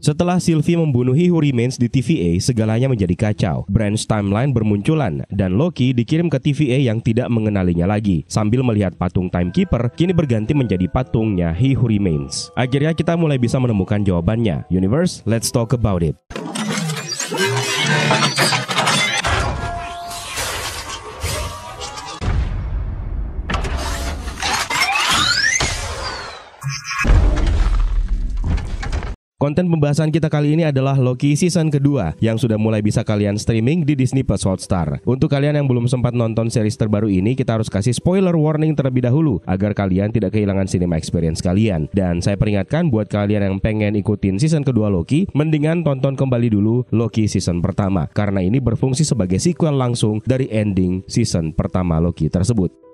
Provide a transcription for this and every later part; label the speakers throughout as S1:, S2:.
S1: Setelah Sylvie membunuh He Who Remains di TVA, segalanya menjadi kacau. Branch timeline bermunculan, dan Loki dikirim ke TVA yang tidak mengenalinya lagi. Sambil melihat patung Timekeeper, kini berganti menjadi patungnya He Who Remains. Akhirnya kita mulai bisa menemukan jawabannya. Universe, let's talk about it. Konten pembahasan kita kali ini adalah Loki season kedua yang sudah mulai bisa kalian streaming di Disney Plus Hotstar. Untuk kalian yang belum sempat nonton series terbaru ini, kita harus kasih spoiler warning terlebih dahulu agar kalian tidak kehilangan cinema experience kalian. Dan saya peringatkan buat kalian yang pengen ikutin season kedua Loki, mendingan tonton kembali dulu Loki season pertama karena ini berfungsi sebagai sequel langsung dari ending season pertama Loki tersebut.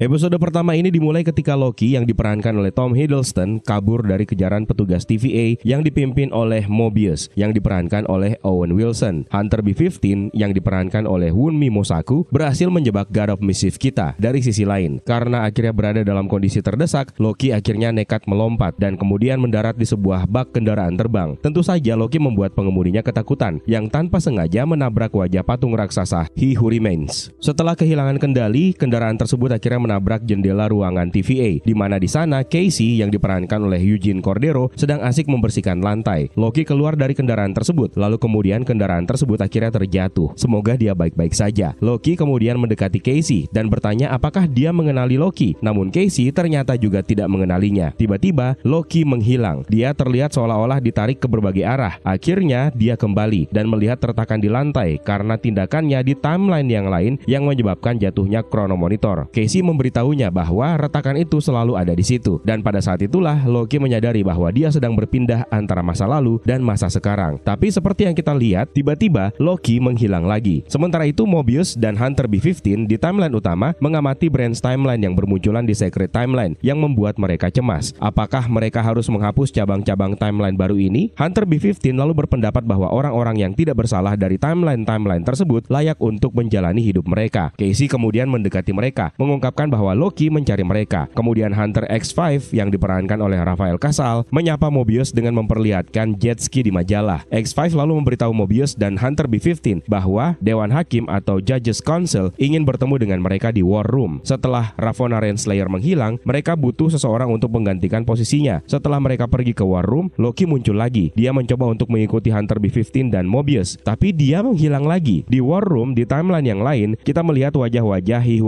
S1: Episode pertama ini dimulai ketika Loki yang diperankan oleh Tom Hiddleston kabur dari kejaran petugas TVA yang dipimpin oleh Mobius yang diperankan oleh Owen Wilson. Hunter B-15 yang diperankan oleh Wunmi Mosaku berhasil menjebak God of Mischief kita dari sisi lain. Karena akhirnya berada dalam kondisi terdesak, Loki akhirnya nekat melompat dan kemudian mendarat di sebuah bak kendaraan terbang. Tentu saja Loki membuat pengemudinya ketakutan yang tanpa sengaja menabrak wajah patung raksasa He Who Remains. Setelah kehilangan kendali, kendaraan tersebut akhirnya menabrak jendela ruangan TVA, di mana di sana Casey yang diperankan oleh Eugene Cordero sedang asik membersihkan lantai. Loki keluar dari kendaraan tersebut, lalu kemudian kendaraan tersebut akhirnya terjatuh. Semoga dia baik-baik saja. Loki kemudian mendekati Casey dan bertanya apakah dia mengenali Loki. Namun Casey ternyata juga tidak mengenalinya. Tiba-tiba Loki menghilang. Dia terlihat seolah-olah ditarik ke berbagai arah. Akhirnya dia kembali dan melihat tertakan di lantai karena tindakannya di timeline yang lain yang menyebabkan jatuhnya kronomonitor. Casey memberitahunya bahwa retakan itu selalu ada di situ. Dan pada saat itulah Loki menyadari bahwa dia sedang berpindah antara masa lalu dan masa sekarang. Tapi seperti yang kita lihat, tiba-tiba Loki menghilang lagi. Sementara itu Mobius dan Hunter B15 di timeline utama mengamati Brands timeline yang bermunculan di Secret Timeline yang membuat mereka cemas. Apakah mereka harus menghapus cabang-cabang timeline baru ini? Hunter B15 lalu berpendapat bahwa orang-orang yang tidak bersalah dari timeline-timeline tersebut layak untuk menjalani hidup mereka. Casey kemudian mendekati mereka, mengungkapkan bahwa Loki mencari mereka. Kemudian Hunter X5 yang diperankan oleh Rafael Casal menyapa Mobius dengan memperlihatkan jet ski di majalah. X5 lalu memberitahu Mobius dan Hunter B15 bahwa Dewan Hakim atau Judges Council ingin bertemu dengan mereka di War Room. Setelah Ravonna Renslayer menghilang, mereka butuh seseorang untuk menggantikan posisinya. Setelah mereka pergi ke War Room, Loki muncul lagi. Dia mencoba untuk mengikuti Hunter B15 dan Mobius, tapi dia menghilang lagi. Di War Room di timeline yang lain, kita melihat wajah-wajah He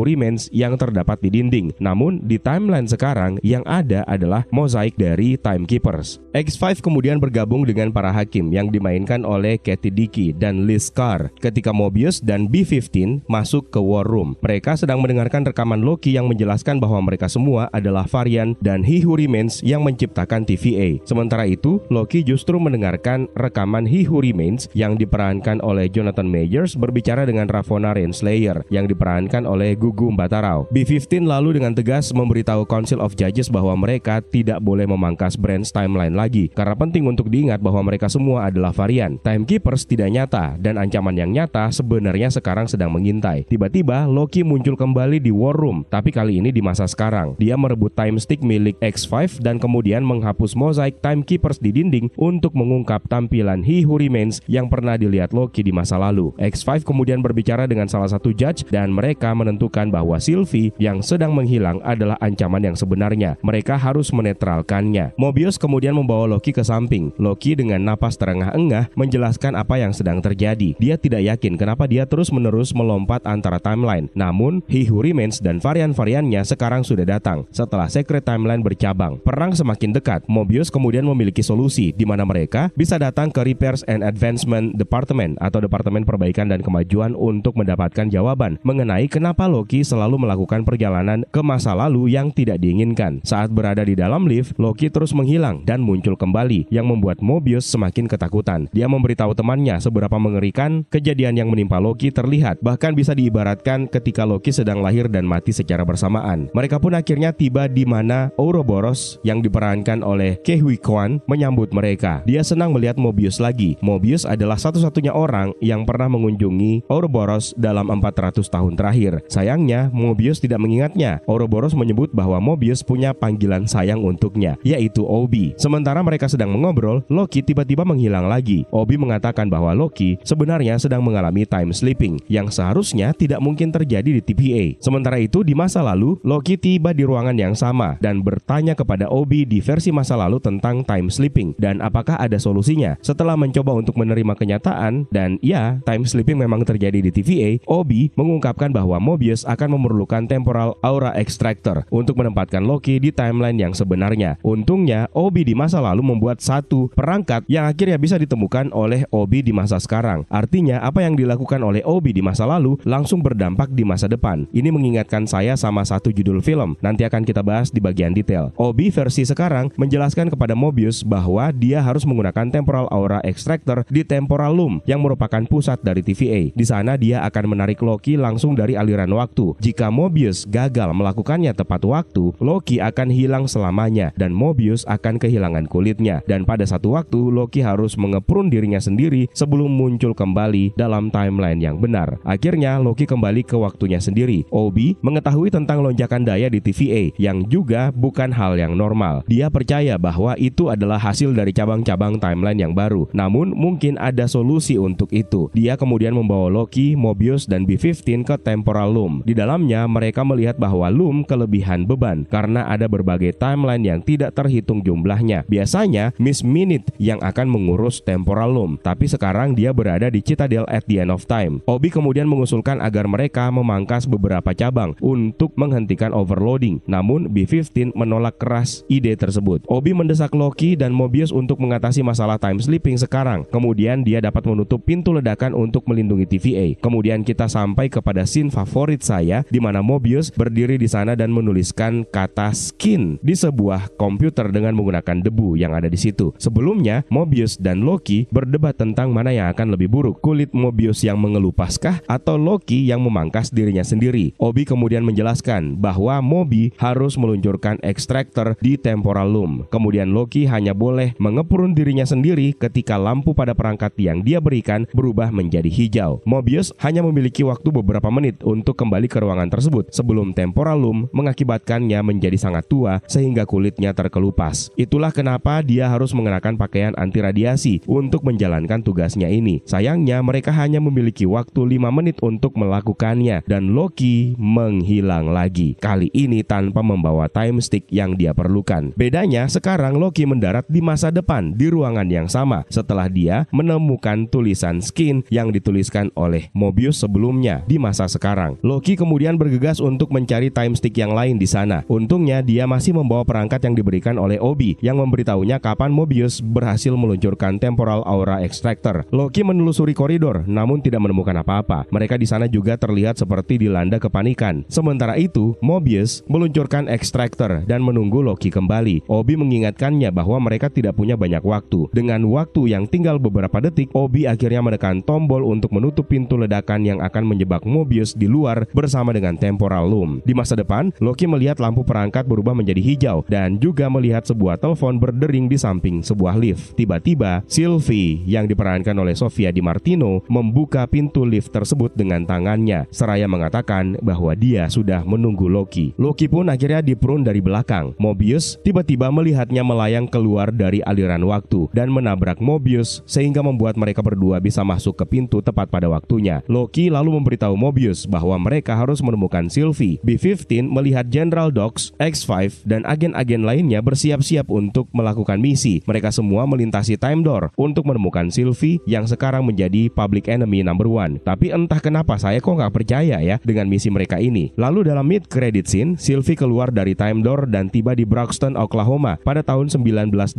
S1: yang terdapat terdapat di dinding. Namun di timeline sekarang yang ada adalah mozaik dari Timekeepers. X5 kemudian bergabung dengan para hakim yang dimainkan oleh Katie Dickey dan Liz Carr ketika Mobius dan B-15 masuk ke War Room. Mereka sedang mendengarkan rekaman Loki yang menjelaskan bahwa mereka semua adalah varian dan He Who Remains yang menciptakan TVA. Sementara itu, Loki justru mendengarkan rekaman He Who Remains yang diperankan oleh Jonathan Majors berbicara dengan Ravonna Renslayer yang diperankan oleh Gugu Mbatarau. B-15 2015 lalu dengan tegas memberitahu Council of Judges bahwa mereka tidak boleh memangkas brand timeline lagi karena penting untuk diingat bahwa mereka semua adalah varian. Timekeepers tidak nyata dan ancaman yang nyata sebenarnya sekarang sedang mengintai. Tiba-tiba Loki muncul kembali di War Room, tapi kali ini di masa sekarang. Dia merebut time stick milik X5 dan kemudian menghapus mozaik timekeepers di dinding untuk mengungkap tampilan He Who Remains yang pernah dilihat Loki di masa lalu. X5 kemudian berbicara dengan salah satu judge dan mereka menentukan bahwa Sylvie yang sedang menghilang adalah ancaman yang sebenarnya. Mereka harus menetralkannya. Mobius kemudian membawa Loki ke samping. Loki dengan napas terengah-engah menjelaskan apa yang sedang terjadi. Dia tidak yakin kenapa dia terus-menerus melompat antara timeline. Namun, He Who Remains dan varian-variannya sekarang sudah datang setelah Secret Timeline bercabang. Perang semakin dekat. Mobius kemudian memiliki solusi di mana mereka bisa datang ke Repairs and Advancement Department atau Departemen Perbaikan dan Kemajuan untuk mendapatkan jawaban mengenai kenapa Loki selalu melakukan perjalanan ke masa lalu yang tidak diinginkan. Saat berada di dalam lift, Loki terus menghilang dan muncul kembali yang membuat Mobius semakin ketakutan. Dia memberitahu temannya seberapa mengerikan kejadian yang menimpa Loki terlihat, bahkan bisa diibaratkan ketika Loki sedang lahir dan mati secara bersamaan. Mereka pun akhirnya tiba di mana Ouroboros yang diperankan oleh Kehui Kwan menyambut mereka. Dia senang melihat Mobius lagi. Mobius adalah satu-satunya orang yang pernah mengunjungi Ouroboros dalam 400 tahun terakhir. Sayangnya, Mobius tidak mengingatnya. Ouroboros menyebut bahwa Mobius punya panggilan sayang untuknya, yaitu Obi. Sementara mereka sedang mengobrol, Loki tiba-tiba menghilang lagi. Obi mengatakan bahwa Loki sebenarnya sedang mengalami time sleeping yang seharusnya tidak mungkin terjadi di TVA. Sementara itu di masa lalu, Loki tiba di ruangan yang sama dan bertanya kepada Obi di versi masa lalu tentang time sleeping dan apakah ada solusinya. Setelah mencoba untuk menerima kenyataan dan ya, time sleeping memang terjadi di TVA, Obi mengungkapkan bahwa Mobius akan memerlukan temporal temporal aura extractor untuk menempatkan Loki di timeline yang sebenarnya. Untungnya, Obi di masa lalu membuat satu perangkat yang akhirnya bisa ditemukan oleh Obi di masa sekarang. Artinya, apa yang dilakukan oleh Obi di masa lalu langsung berdampak di masa depan. Ini mengingatkan saya sama satu judul film, nanti akan kita bahas di bagian detail. Obi versi sekarang menjelaskan kepada Mobius bahwa dia harus menggunakan temporal aura extractor di temporal loom yang merupakan pusat dari TVA. Di sana dia akan menarik Loki langsung dari aliran waktu. Jika Mobius Mobius gagal melakukannya tepat waktu, Loki akan hilang selamanya dan Mobius akan kehilangan kulitnya. Dan pada satu waktu, Loki harus mengeprun dirinya sendiri sebelum muncul kembali dalam timeline yang benar. Akhirnya, Loki kembali ke waktunya sendiri. Obi mengetahui tentang lonjakan daya di TVA yang juga bukan hal yang normal. Dia percaya bahwa itu adalah hasil dari cabang-cabang timeline yang baru. Namun, mungkin ada solusi untuk itu. Dia kemudian membawa Loki, Mobius, dan B-15 ke Temporal Loom. Di dalamnya, mereka melihat bahwa Loom kelebihan beban karena ada berbagai timeline yang tidak terhitung jumlahnya. Biasanya Miss Minute yang akan mengurus temporal Loom, tapi sekarang dia berada di Citadel at the end of time. Obi kemudian mengusulkan agar mereka memangkas beberapa cabang untuk menghentikan overloading. Namun B15 menolak keras ide tersebut. Obi mendesak Loki dan Mobius untuk mengatasi masalah time sleeping sekarang. Kemudian dia dapat menutup pintu ledakan untuk melindungi TVA. Kemudian kita sampai kepada scene favorit saya di mana Mobius Mobius berdiri di sana dan menuliskan kata skin di sebuah komputer dengan menggunakan debu yang ada di situ. Sebelumnya, Mobius dan Loki berdebat tentang mana yang akan lebih buruk, kulit Mobius yang mengelupaskah atau Loki yang memangkas dirinya sendiri. Obi kemudian menjelaskan bahwa Mobi harus meluncurkan ekstraktor di temporal loom. Kemudian Loki hanya boleh mengepurun dirinya sendiri ketika lampu pada perangkat yang dia berikan berubah menjadi hijau. Mobius hanya memiliki waktu beberapa menit untuk kembali ke ruangan tersebut sebelum temporalum mengakibatkannya menjadi sangat tua sehingga kulitnya terkelupas. Itulah kenapa dia harus mengenakan pakaian anti radiasi untuk menjalankan tugasnya ini. Sayangnya mereka hanya memiliki waktu 5 menit untuk melakukannya dan Loki menghilang lagi. Kali ini tanpa membawa time stick yang dia perlukan. Bedanya sekarang Loki mendarat di masa depan di ruangan yang sama setelah dia menemukan tulisan skin yang dituliskan oleh Mobius sebelumnya di masa sekarang. Loki kemudian bergegas untuk untuk mencari time stick yang lain di sana. Untungnya dia masih membawa perangkat yang diberikan oleh Obi yang memberitahunya kapan Mobius berhasil meluncurkan temporal aura extractor. Loki menelusuri koridor namun tidak menemukan apa-apa. Mereka di sana juga terlihat seperti dilanda kepanikan. Sementara itu, Mobius meluncurkan extractor dan menunggu Loki kembali. Obi mengingatkannya bahwa mereka tidak punya banyak waktu. Dengan waktu yang tinggal beberapa detik, Obi akhirnya menekan tombol untuk menutup pintu ledakan yang akan menjebak Mobius di luar bersama dengan temporal Alum. Di masa depan, Loki melihat lampu perangkat berubah menjadi hijau dan juga melihat sebuah telepon berdering di samping sebuah lift. Tiba-tiba, Sylvie yang diperankan oleh Sofia Di Martino membuka pintu lift tersebut dengan tangannya seraya mengatakan bahwa dia sudah menunggu Loki. Loki pun akhirnya diperun dari belakang. Mobius tiba-tiba melihatnya melayang keluar dari aliran waktu dan menabrak Mobius sehingga membuat mereka berdua bisa masuk ke pintu tepat pada waktunya. Loki lalu memberitahu Mobius bahwa mereka harus menemukan Sylvie B-15 melihat General Dox, X-5, dan agen-agen lainnya bersiap-siap untuk melakukan misi. Mereka semua melintasi Time Door untuk menemukan Sylvie yang sekarang menjadi public enemy number one. Tapi entah kenapa saya kok nggak percaya ya dengan misi mereka ini. Lalu dalam mid credit scene, Sylvie keluar dari Time Door dan tiba di Braxton, Oklahoma pada tahun 1982.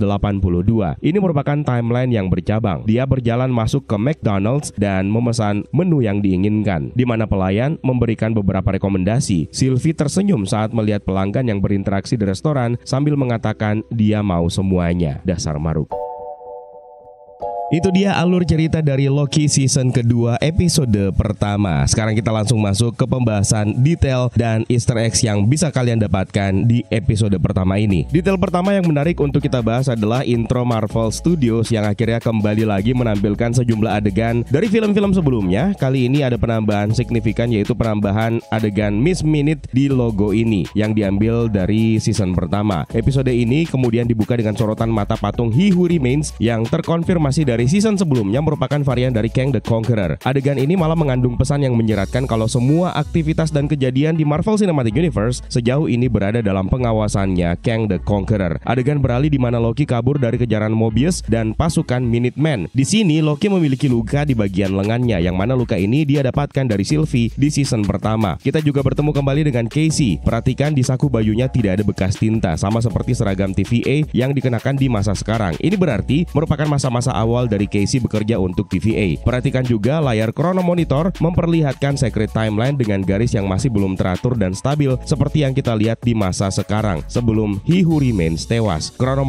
S1: Ini merupakan timeline yang bercabang. Dia berjalan masuk ke McDonald's dan memesan menu yang diinginkan, di mana pelayan memberikan beberapa rekomendasi reservasi. Sylvie tersenyum saat melihat pelanggan yang berinteraksi di restoran sambil mengatakan dia mau semuanya. Dasar maruk. Itu dia alur cerita dari Loki season kedua episode pertama. Sekarang kita langsung masuk ke pembahasan detail dan easter eggs yang bisa kalian dapatkan di episode pertama ini. Detail pertama yang menarik untuk kita bahas adalah intro Marvel Studios yang akhirnya kembali lagi menampilkan sejumlah adegan dari film-film sebelumnya. Kali ini ada penambahan signifikan yaitu penambahan adegan Miss Minute di logo ini yang diambil dari season pertama. Episode ini kemudian dibuka dengan sorotan mata patung He Who Remains yang terkonfirmasi dari dari season sebelumnya merupakan varian dari Kang the Conqueror. Adegan ini malah mengandung pesan yang menyeratkan kalau semua aktivitas dan kejadian di Marvel Cinematic Universe sejauh ini berada dalam pengawasannya Kang the Conqueror. Adegan beralih di mana Loki kabur dari kejaran Mobius dan pasukan Minutemen. Di sini Loki memiliki luka di bagian lengannya yang mana luka ini dia dapatkan dari Sylvie di season pertama. Kita juga bertemu kembali dengan Casey. Perhatikan di saku bayunya tidak ada bekas tinta sama seperti seragam TVA yang dikenakan di masa sekarang. Ini berarti merupakan masa-masa awal awal dari Casey bekerja untuk TVA. Perhatikan juga layar chrono memperlihatkan secret timeline dengan garis yang masih belum teratur dan stabil seperti yang kita lihat di masa sekarang sebelum He Who Remains tewas. Chrono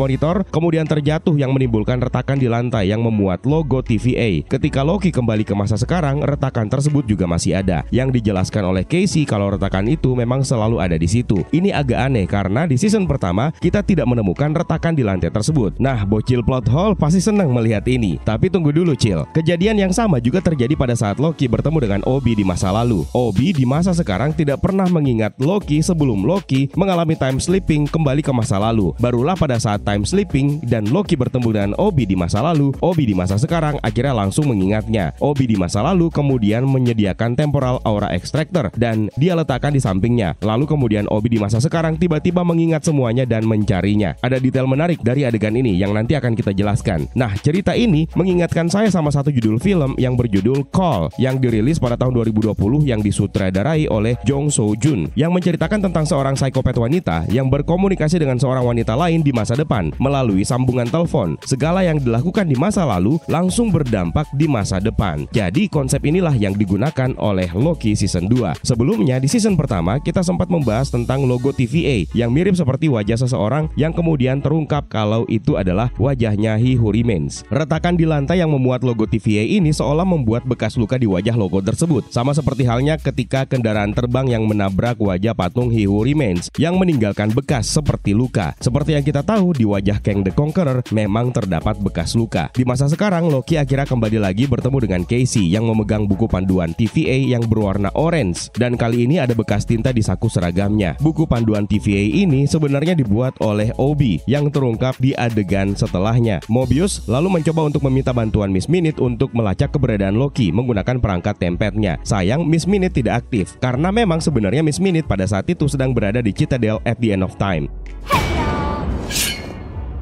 S1: kemudian terjatuh yang menimbulkan retakan di lantai yang memuat logo TVA. Ketika Loki kembali ke masa sekarang, retakan tersebut juga masih ada. Yang dijelaskan oleh Casey kalau retakan itu memang selalu ada di situ. Ini agak aneh karena di season pertama kita tidak menemukan retakan di lantai tersebut. Nah, bocil plot hole pasti senang melihat ini ini. Tapi tunggu dulu Cil. Kejadian yang sama juga terjadi pada saat Loki bertemu dengan Obi di masa lalu. Obi di masa sekarang tidak pernah mengingat Loki sebelum Loki mengalami time sleeping kembali ke masa lalu. Barulah pada saat time sleeping dan Loki bertemu dengan Obi di masa lalu, Obi di masa sekarang akhirnya langsung mengingatnya. Obi di masa lalu kemudian menyediakan temporal aura extractor dan dia letakkan di sampingnya. Lalu kemudian Obi di masa sekarang tiba-tiba mengingat semuanya dan mencarinya. Ada detail menarik dari adegan ini yang nanti akan kita jelaskan. Nah, cerita ini ini mengingatkan saya sama satu judul film yang berjudul Call yang dirilis pada tahun 2020 yang disutradarai oleh Jong Soo Jun yang menceritakan tentang seorang psikopat wanita yang berkomunikasi dengan seorang wanita lain di masa depan melalui sambungan telepon. Segala yang dilakukan di masa lalu langsung berdampak di masa depan. Jadi konsep inilah yang digunakan oleh Loki season 2. Sebelumnya di season pertama kita sempat membahas tentang logo TVA yang mirip seperti wajah seseorang yang kemudian terungkap kalau itu adalah wajahnya Hi Hurimens Retakan Ledakan di lantai yang memuat logo TVA ini seolah membuat bekas luka di wajah logo tersebut. Sama seperti halnya ketika kendaraan terbang yang menabrak wajah patung He Who Remains yang meninggalkan bekas seperti luka. Seperti yang kita tahu, di wajah Kang the Conqueror memang terdapat bekas luka. Di masa sekarang, Loki akhirnya kembali lagi bertemu dengan Casey yang memegang buku panduan TVA yang berwarna orange. Dan kali ini ada bekas tinta di saku seragamnya. Buku panduan TVA ini sebenarnya dibuat oleh Obi yang terungkap di adegan setelahnya. Mobius lalu mencoba untuk untuk meminta bantuan Miss Minute untuk melacak keberadaan Loki menggunakan perangkat tempetnya. Sayang, Miss Minute tidak aktif karena memang sebenarnya Miss Minute pada saat itu sedang berada di Citadel at the end of time.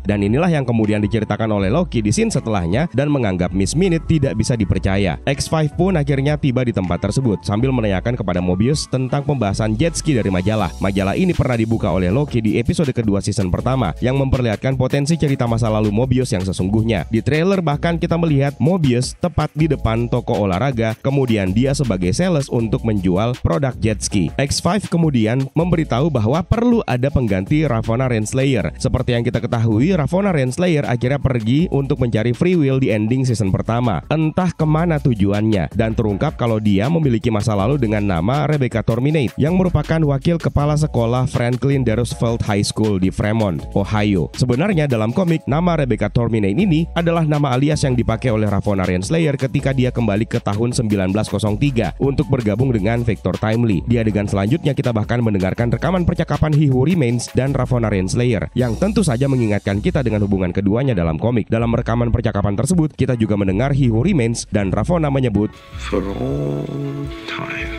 S1: Dan inilah yang kemudian diceritakan oleh Loki di scene setelahnya dan menganggap Miss Minute tidak bisa dipercaya. X5 pun akhirnya tiba di tempat tersebut sambil menanyakan kepada Mobius tentang pembahasan jet ski dari majalah. Majalah ini pernah dibuka oleh Loki di episode kedua season pertama yang memperlihatkan potensi cerita masa lalu Mobius yang sesungguhnya. Di trailer bahkan kita melihat Mobius tepat di depan toko olahraga, kemudian dia sebagai sales untuk menjual produk jet ski. X5 kemudian memberitahu bahwa perlu ada pengganti Ravonna Renslayer. Seperti yang kita ketahui, Ravonna Renslayer akhirnya pergi untuk mencari free will di ending season pertama. Entah kemana tujuannya dan terungkap kalau dia memiliki masa lalu dengan nama Rebecca Terminate, yang merupakan wakil kepala sekolah Franklin D. Roosevelt High School di Fremont, Ohio. Sebenarnya dalam komik nama Rebecca Terminate ini adalah nama alias yang dipakai oleh Ravonna Renslayer ketika dia kembali ke tahun 1903 untuk bergabung dengan Victor Timely. Dia dengan selanjutnya kita bahkan mendengarkan rekaman percakapan He Who Remains dan Ravonna Renslayer yang tentu saja mengingatkan kita dengan hubungan keduanya dalam komik. Dalam rekaman percakapan tersebut, kita juga mendengar He Who Remains dan Ravona menyebut For all time.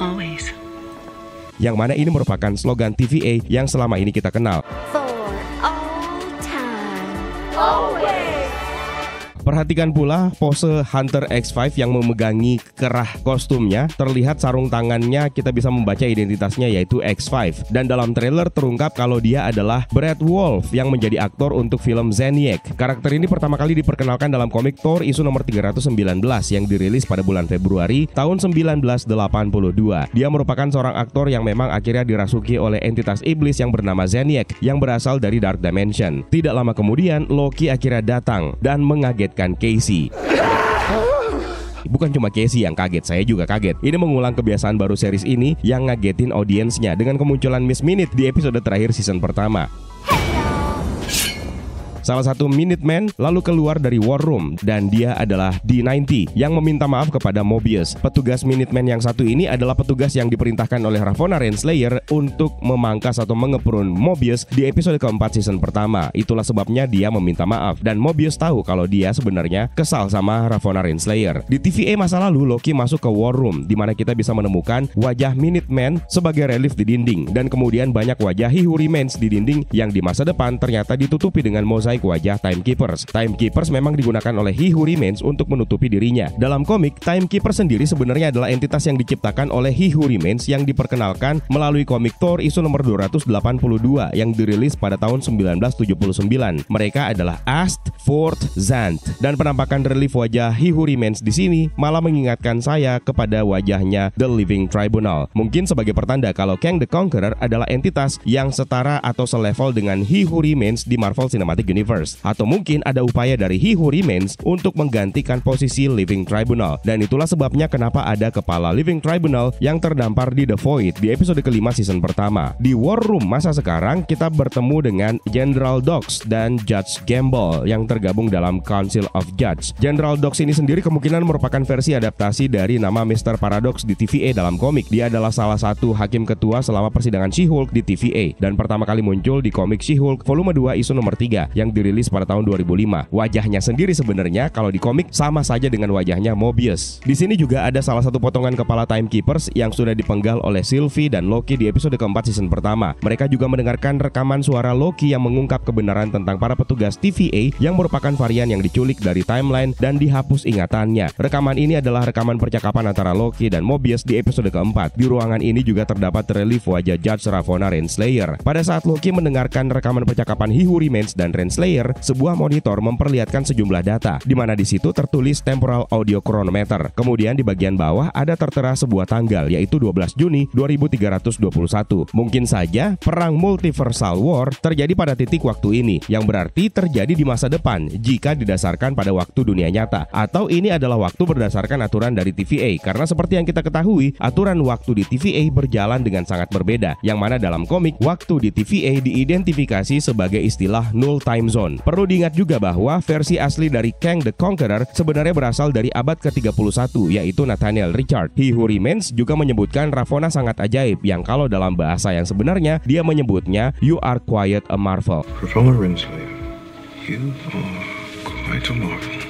S1: Always. Yang mana ini merupakan slogan TVA yang selama ini kita kenal. For all time. Always. Oh. Perhatikan pula pose Hunter X5 yang memegangi kerah kostumnya, terlihat sarung tangannya kita bisa membaca identitasnya yaitu X5. Dan dalam trailer terungkap kalau dia adalah Brad Wolf yang menjadi aktor untuk film Zaniac. Karakter ini pertama kali diperkenalkan dalam komik Thor isu nomor 319 yang dirilis pada bulan Februari tahun 1982. Dia merupakan seorang aktor yang memang akhirnya dirasuki oleh entitas iblis yang bernama Zaniac yang berasal dari Dark Dimension. Tidak lama kemudian, Loki akhirnya datang dan mengagetkan mengagetkan Casey. Bukan cuma Casey yang kaget, saya juga kaget. Ini mengulang kebiasaan baru series ini yang ngagetin audiensnya dengan kemunculan Miss Minute di episode terakhir season pertama. Salah satu Minuteman lalu keluar dari War Room dan dia adalah D90 yang meminta maaf kepada Mobius. Petugas Minuteman yang satu ini adalah petugas yang diperintahkan oleh Ravonna Renslayer untuk memangkas atau mengeprun Mobius di episode keempat season pertama. Itulah sebabnya dia meminta maaf dan Mobius tahu kalau dia sebenarnya kesal sama Ravonna Renslayer. Di TVA e masa lalu Loki masuk ke War Room di mana kita bisa menemukan wajah Minuteman sebagai relief di dinding dan kemudian banyak wajah He Who di dinding yang di masa depan ternyata ditutupi dengan mozaik memakai wajah Timekeepers. Timekeepers memang digunakan oleh He Who Remains untuk menutupi dirinya. Dalam komik, Timekeeper sendiri sebenarnya adalah entitas yang diciptakan oleh He Who Remains yang diperkenalkan melalui komik Thor isu nomor 282 yang dirilis pada tahun 1979. Mereka adalah Ast, Fort, Zant. Dan penampakan relief wajah He Who Remains di sini malah mengingatkan saya kepada wajahnya The Living Tribunal. Mungkin sebagai pertanda kalau Kang the Conqueror adalah entitas yang setara atau selevel dengan He Who Remains di Marvel Cinematic Universe Universe. Atau mungkin ada upaya dari He Who Remains untuk menggantikan posisi Living Tribunal. Dan itulah sebabnya kenapa ada kepala Living Tribunal yang terdampar di The Void di episode kelima season pertama. Di War Room masa sekarang, kita bertemu dengan General Dox dan Judge Gamble yang tergabung dalam Council of Judge. General Dox ini sendiri kemungkinan merupakan versi adaptasi dari nama Mr. Paradox di TVA dalam komik. Dia adalah salah satu hakim ketua selama persidangan She-Hulk di TVA dan pertama kali muncul di komik She-Hulk volume 2 isu nomor 3 yang dirilis pada tahun 2005. Wajahnya sendiri sebenarnya kalau di komik sama saja dengan wajahnya Mobius. Di sini juga ada salah satu potongan kepala Timekeepers yang sudah dipenggal oleh Sylvie dan Loki di episode keempat season pertama. Mereka juga mendengarkan rekaman suara Loki yang mengungkap kebenaran tentang para petugas TVA yang merupakan varian yang diculik dari timeline dan dihapus ingatannya. Rekaman ini adalah rekaman percakapan antara Loki dan Mobius di episode keempat. Di ruangan ini juga terdapat relief wajah Judge Ravonna Renslayer. Pada saat Loki mendengarkan rekaman percakapan He Who dan Renslayer, Layer, sebuah monitor memperlihatkan sejumlah data, di mana di situ tertulis temporal audio chronometer. Kemudian di bagian bawah ada tertera sebuah tanggal, yaitu 12 Juni 2321. Mungkin saja perang multiversal war terjadi pada titik waktu ini, yang berarti terjadi di masa depan jika didasarkan pada waktu dunia nyata. Atau ini adalah waktu berdasarkan aturan dari TVA, karena seperti yang kita ketahui, aturan waktu di TVA berjalan dengan sangat berbeda, yang mana dalam komik, waktu di TVA diidentifikasi sebagai istilah null time Zone. Perlu diingat juga bahwa versi asli dari Kang the Conqueror sebenarnya berasal dari abad ke-31 yaitu Nathaniel Richard. He Who Remains juga menyebutkan Ravona sangat ajaib yang kalau dalam bahasa yang sebenarnya dia menyebutnya You Are Quiet a Marvel. Ravona Rinsley, you are quite a marvel.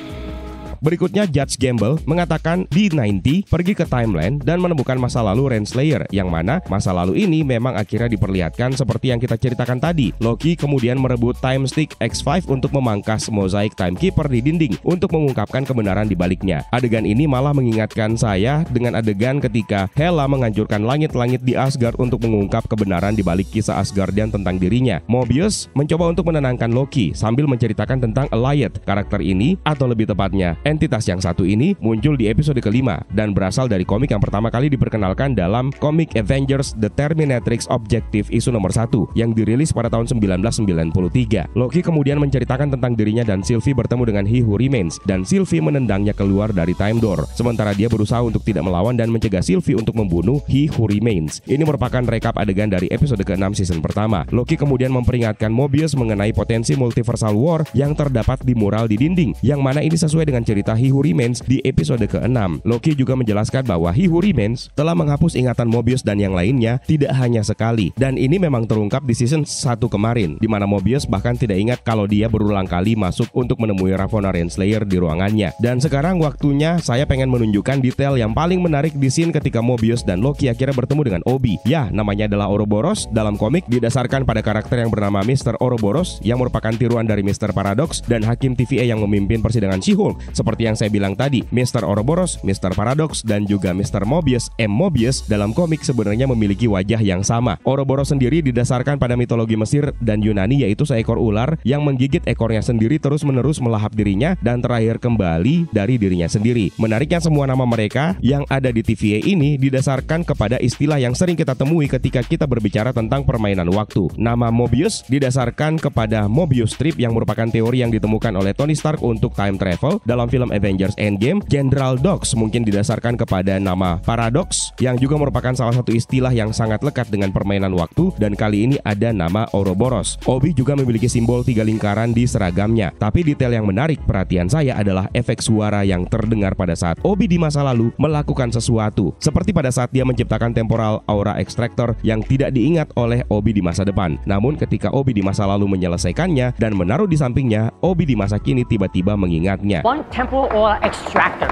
S1: Berikutnya Judge Gamble mengatakan D90 pergi ke timeline dan menemukan masa lalu Renslayer yang mana masa lalu ini memang akhirnya diperlihatkan seperti yang kita ceritakan tadi. Loki kemudian merebut time stick X5 untuk memangkas mozaik timekeeper di dinding untuk mengungkapkan kebenaran di baliknya. Adegan ini malah mengingatkan saya dengan adegan ketika Hela menganjurkan langit-langit di Asgard untuk mengungkap kebenaran di balik kisah Asgardian tentang dirinya. Mobius mencoba untuk menenangkan Loki sambil menceritakan tentang Eliot Karakter ini atau lebih tepatnya Entitas yang satu ini muncul di episode kelima dan berasal dari komik yang pertama kali diperkenalkan dalam komik Avengers The Terminatrix Objective isu nomor Satu yang dirilis pada tahun 1993. Loki kemudian menceritakan tentang dirinya dan Sylvie bertemu dengan He Who Remains dan Sylvie menendangnya keluar dari Time Door. Sementara dia berusaha untuk tidak melawan dan mencegah Sylvie untuk membunuh He Who Remains. Ini merupakan rekap adegan dari episode ke-6 season pertama. Loki kemudian memperingatkan Mobius mengenai potensi multiversal war yang terdapat di mural di dinding, yang mana ini sesuai dengan cerita cerita Hihu Remains di episode ke-6. Loki juga menjelaskan bahwa Hihu Remains telah menghapus ingatan Mobius dan yang lainnya tidak hanya sekali. Dan ini memang terungkap di season 1 kemarin, di mana Mobius bahkan tidak ingat kalau dia berulang kali masuk untuk menemui Ravonna Renslayer di ruangannya. Dan sekarang waktunya saya pengen menunjukkan detail yang paling menarik di scene ketika Mobius dan Loki akhirnya bertemu dengan Obi. Ya, namanya adalah Ouroboros dalam komik didasarkan pada karakter yang bernama Mr. Ouroboros yang merupakan tiruan dari Mr. Paradox dan Hakim TVA yang memimpin persidangan she Seperti seperti yang saya bilang tadi, Mr. Ouroboros, Mr. Paradox, dan juga Mr. Mobius M. Mobius dalam komik sebenarnya memiliki wajah yang sama. Ouroboros sendiri didasarkan pada mitologi Mesir dan Yunani yaitu seekor ular yang menggigit ekornya sendiri terus-menerus melahap dirinya dan terakhir kembali dari dirinya sendiri. Menariknya semua nama mereka yang ada di TVA ini didasarkan kepada istilah yang sering kita temui ketika kita berbicara tentang permainan waktu. Nama Mobius didasarkan kepada Mobius Strip yang merupakan teori yang ditemukan oleh Tony Stark untuk time travel dalam film film Avengers Endgame, General Dox mungkin didasarkan kepada nama Paradox yang juga merupakan salah satu istilah yang sangat lekat dengan permainan waktu dan kali ini ada nama Ouroboros. Obi juga memiliki simbol tiga lingkaran di seragamnya. Tapi detail yang menarik perhatian saya adalah efek suara yang terdengar pada saat Obi di masa lalu melakukan sesuatu, seperti pada saat dia menciptakan temporal aura extractor yang tidak diingat oleh Obi di masa depan. Namun ketika Obi di masa lalu menyelesaikannya dan menaruh di sampingnya, Obi di masa kini tiba-tiba mengingatnya temple oil extractor.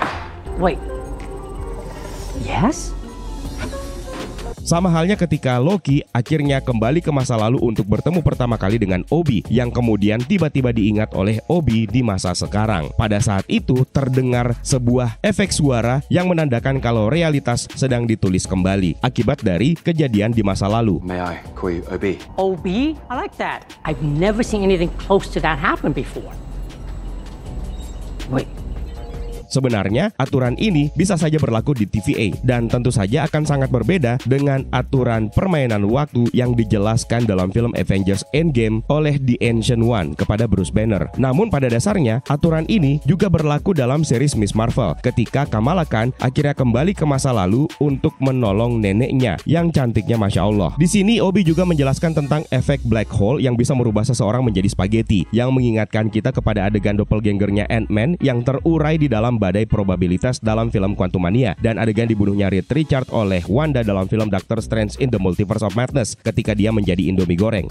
S1: Wait. Yes? Sama halnya ketika Loki akhirnya kembali ke masa lalu untuk bertemu pertama kali dengan Obi yang kemudian tiba-tiba diingat oleh Obi di masa sekarang. Pada saat itu terdengar sebuah efek suara yang menandakan kalau realitas sedang ditulis kembali akibat dari kejadian di masa lalu. May I call you Obi? Obi? I like that. I've never seen anything close to that happen before. Sebenarnya, aturan ini bisa saja berlaku di TVA dan tentu saja akan sangat berbeda dengan aturan permainan waktu yang dijelaskan dalam film Avengers Endgame oleh The Ancient One kepada Bruce Banner. Namun pada dasarnya, aturan ini juga berlaku dalam series Miss Marvel ketika Kamala Khan akhirnya kembali ke masa lalu untuk menolong neneknya yang cantiknya Masya Allah. Di sini Obi juga menjelaskan tentang efek black hole yang bisa merubah seseorang menjadi spaghetti yang mengingatkan kita kepada adegan doppelgangernya Ant-Man yang terurai di dalam badai probabilitas dalam film Quantum Mania dan adegan dibunuhnya Reed Richard oleh Wanda dalam film Doctor Strange in the Multiverse of Madness ketika dia menjadi Indomie goreng.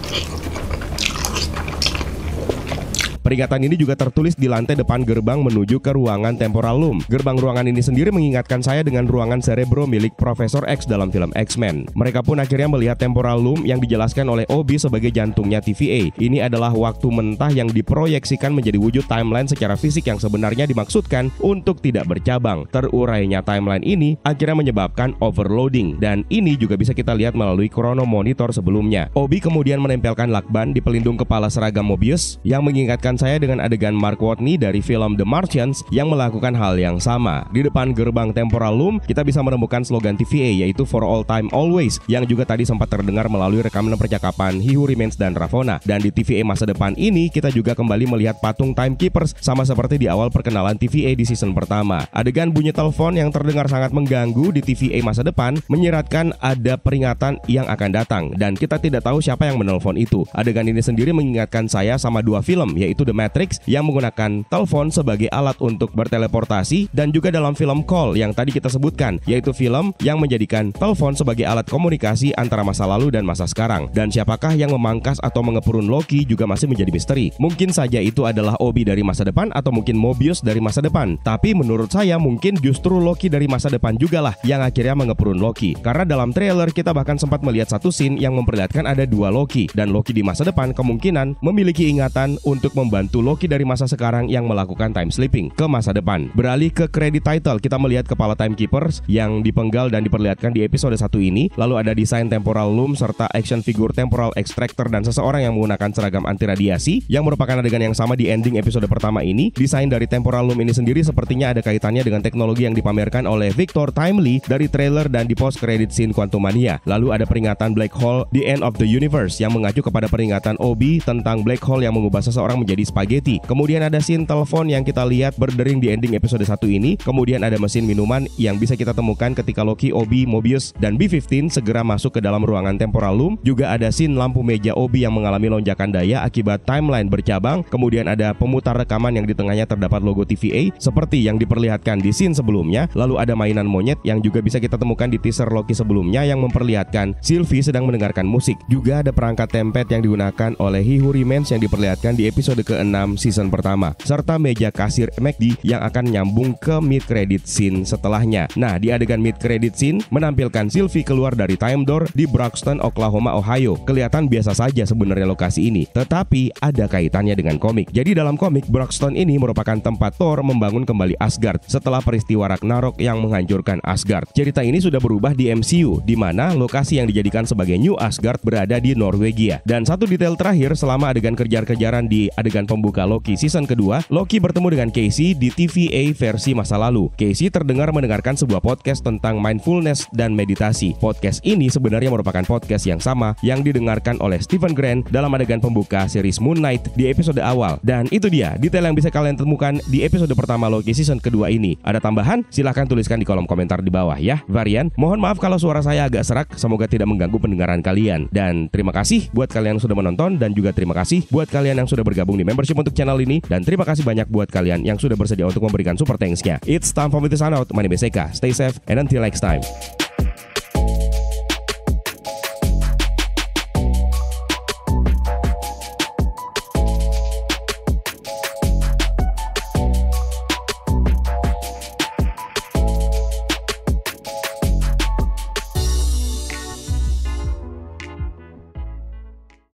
S1: Peringatan ini juga tertulis di lantai depan gerbang menuju ke ruangan temporalum. Gerbang ruangan ini sendiri mengingatkan saya dengan ruangan cerebro milik Profesor X dalam film X-Men. Mereka pun akhirnya melihat temporalum yang dijelaskan oleh Obi sebagai jantungnya TVA. Ini adalah waktu mentah yang diproyeksikan menjadi wujud timeline secara fisik yang sebenarnya dimaksudkan untuk tidak bercabang. Terurainya timeline ini akhirnya menyebabkan overloading dan ini juga bisa kita lihat melalui krono monitor sebelumnya. Obi kemudian menempelkan lakban di pelindung kepala seragam Mobius yang mengingatkan saya dengan adegan Mark Watney dari film The Martians yang melakukan hal yang sama. Di depan gerbang temporal loom, kita bisa menemukan slogan TVA yaitu For All Time Always yang juga tadi sempat terdengar melalui rekaman percakapan He Who Remains dan Ravona. Dan di TVA masa depan ini, kita juga kembali melihat patung Timekeepers sama seperti di awal perkenalan TVA di season pertama. Adegan bunyi telepon yang terdengar sangat mengganggu di TVA masa depan menyeratkan ada peringatan yang akan datang dan kita tidak tahu siapa yang menelpon itu. Adegan ini sendiri mengingatkan saya sama dua film yaitu yaitu The Matrix yang menggunakan telepon sebagai alat untuk berteleportasi dan juga dalam film Call yang tadi kita sebutkan yaitu film yang menjadikan telepon sebagai alat komunikasi antara masa lalu dan masa sekarang. Dan siapakah yang memangkas atau mengepurun Loki juga masih menjadi misteri. Mungkin saja itu adalah Obi dari masa depan atau mungkin Mobius dari masa depan. Tapi menurut saya mungkin justru Loki dari masa depan juga lah yang akhirnya mengepurun Loki. Karena dalam trailer kita bahkan sempat melihat satu scene yang memperlihatkan ada dua Loki dan Loki di masa depan kemungkinan memiliki ingatan untuk membuat membantu Loki dari masa sekarang yang melakukan time sleeping ke masa depan. Beralih ke credit title, kita melihat kepala timekeepers yang dipenggal dan diperlihatkan di episode 1 ini, lalu ada desain temporal loom serta action figure temporal extractor dan seseorang yang menggunakan seragam anti radiasi yang merupakan adegan yang sama di ending episode pertama ini. Desain dari temporal loom ini sendiri sepertinya ada kaitannya dengan teknologi yang dipamerkan oleh Victor Timely dari trailer dan di post credit scene Quantum Mania. Lalu ada peringatan Black Hole The End of the Universe yang mengacu kepada peringatan Obi tentang Black Hole yang mengubah seseorang menjadi menjadi spaghetti. Kemudian ada scene telepon yang kita lihat berdering di ending episode 1 ini. Kemudian ada mesin minuman yang bisa kita temukan ketika Loki, Obi, Mobius, dan B-15 segera masuk ke dalam ruangan temporal loom. Juga ada scene lampu meja Obi yang mengalami lonjakan daya akibat timeline bercabang. Kemudian ada pemutar rekaman yang di tengahnya terdapat logo TVA seperti yang diperlihatkan di scene sebelumnya. Lalu ada mainan monyet yang juga bisa kita temukan di teaser Loki sebelumnya yang memperlihatkan Sylvie sedang mendengarkan musik. Juga ada perangkat tempet yang digunakan oleh Hihuri Mens yang diperlihatkan di episode ke-6 season pertama, serta meja kasir McD yang akan nyambung ke mid credit scene setelahnya. Nah, di adegan mid credit scene menampilkan Sylvie keluar dari time door di Broxton, Oklahoma, Ohio. Kelihatan biasa saja sebenarnya lokasi ini, tetapi ada kaitannya dengan komik. Jadi dalam komik Broxton ini merupakan tempat Thor membangun kembali Asgard setelah peristiwa Ragnarok yang menghancurkan Asgard. Cerita ini sudah berubah di MCU di mana lokasi yang dijadikan sebagai New Asgard berada di Norwegia. Dan satu detail terakhir selama adegan kejar-kejaran di adegan adegan pembuka Loki season kedua, Loki bertemu dengan Casey di TVA versi masa lalu. Casey terdengar mendengarkan sebuah podcast tentang mindfulness dan meditasi. Podcast ini sebenarnya merupakan podcast yang sama yang didengarkan oleh Stephen Grant dalam adegan pembuka series Moon Knight di episode awal. Dan itu dia detail yang bisa kalian temukan di episode pertama Loki season kedua ini. Ada tambahan? Silahkan tuliskan di kolom komentar di bawah ya. Varian, mohon maaf kalau suara saya agak serak, semoga tidak mengganggu pendengaran kalian. Dan terima kasih buat kalian yang sudah menonton dan juga terima kasih buat kalian yang sudah bergabung di membership untuk channel ini dan terima kasih banyak buat kalian yang sudah bersedia untuk memberikan super thanks-nya. It's time for me to sign out. My name is Eka. Stay safe and until next time.